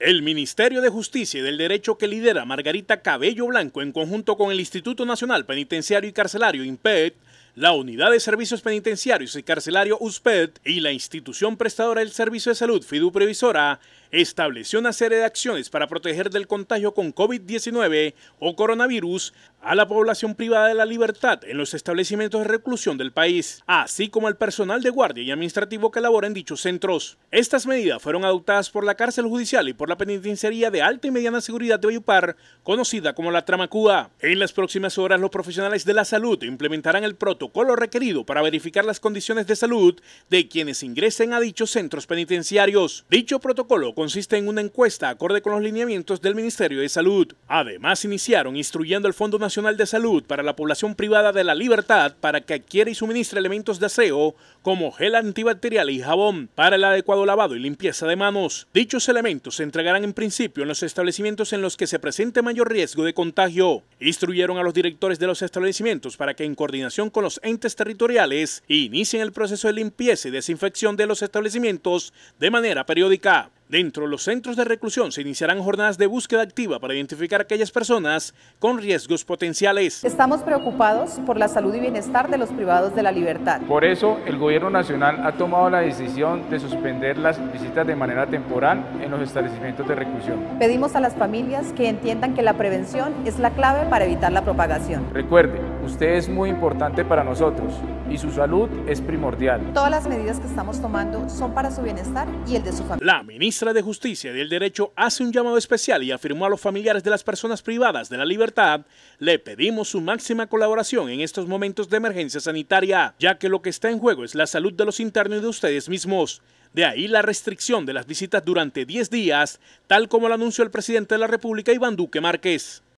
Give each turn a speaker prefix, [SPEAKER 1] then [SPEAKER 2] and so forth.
[SPEAKER 1] El Ministerio de Justicia y del Derecho que lidera Margarita Cabello Blanco en conjunto con el Instituto Nacional Penitenciario y Carcelario, INPEC, la Unidad de Servicios Penitenciarios y Carcelario USPED y la institución prestadora del Servicio de Salud FIDU Previsora estableció una serie de acciones para proteger del contagio con COVID-19 o coronavirus a la población privada de la libertad en los establecimientos de reclusión del país, así como al personal de guardia y administrativo que labora en dichos centros. Estas medidas fueron adoptadas por la cárcel judicial y por la penitenciaría de alta y mediana seguridad de Bayupar, conocida como la Tramacúa. En las próximas horas, los profesionales de la salud implementarán el protocolo protocolo requerido para verificar las condiciones de salud de quienes ingresen a dichos centros penitenciarios. Dicho protocolo consiste en una encuesta acorde con los lineamientos del Ministerio de Salud. Además, iniciaron instruyendo al Fondo Nacional de Salud para la Población Privada de la Libertad para que adquiera y suministre elementos de aseo como gel antibacterial y jabón para el adecuado lavado y limpieza de manos. Dichos elementos se entregarán en principio en los establecimientos en los que se presente mayor riesgo de contagio. Instruyeron a los directores de los establecimientos para que en coordinación con los entes territoriales e inicien el proceso de limpieza y desinfección de los establecimientos de manera periódica. Dentro de los centros de reclusión se iniciarán jornadas de búsqueda activa para identificar aquellas personas con riesgos potenciales.
[SPEAKER 2] Estamos preocupados por la salud y bienestar de los privados de la libertad.
[SPEAKER 1] Por eso, el Gobierno
[SPEAKER 3] Nacional ha tomado la decisión de suspender las visitas de manera temporal en los establecimientos de reclusión.
[SPEAKER 2] Pedimos a las familias que entiendan que la prevención es la clave para evitar la propagación.
[SPEAKER 3] Recuerde, Usted es muy importante para nosotros y su salud es primordial.
[SPEAKER 2] Todas las medidas que estamos tomando son para su bienestar y el de su familia. La
[SPEAKER 1] ministra de Justicia y del Derecho hace un llamado especial y afirmó a los familiares de las personas privadas de la libertad, le pedimos su máxima colaboración en estos momentos de emergencia sanitaria, ya que lo que está en juego es la salud de los internos y de ustedes mismos. De ahí la restricción de las visitas durante 10 días, tal como lo anunció el presidente de la República, Iván Duque Márquez.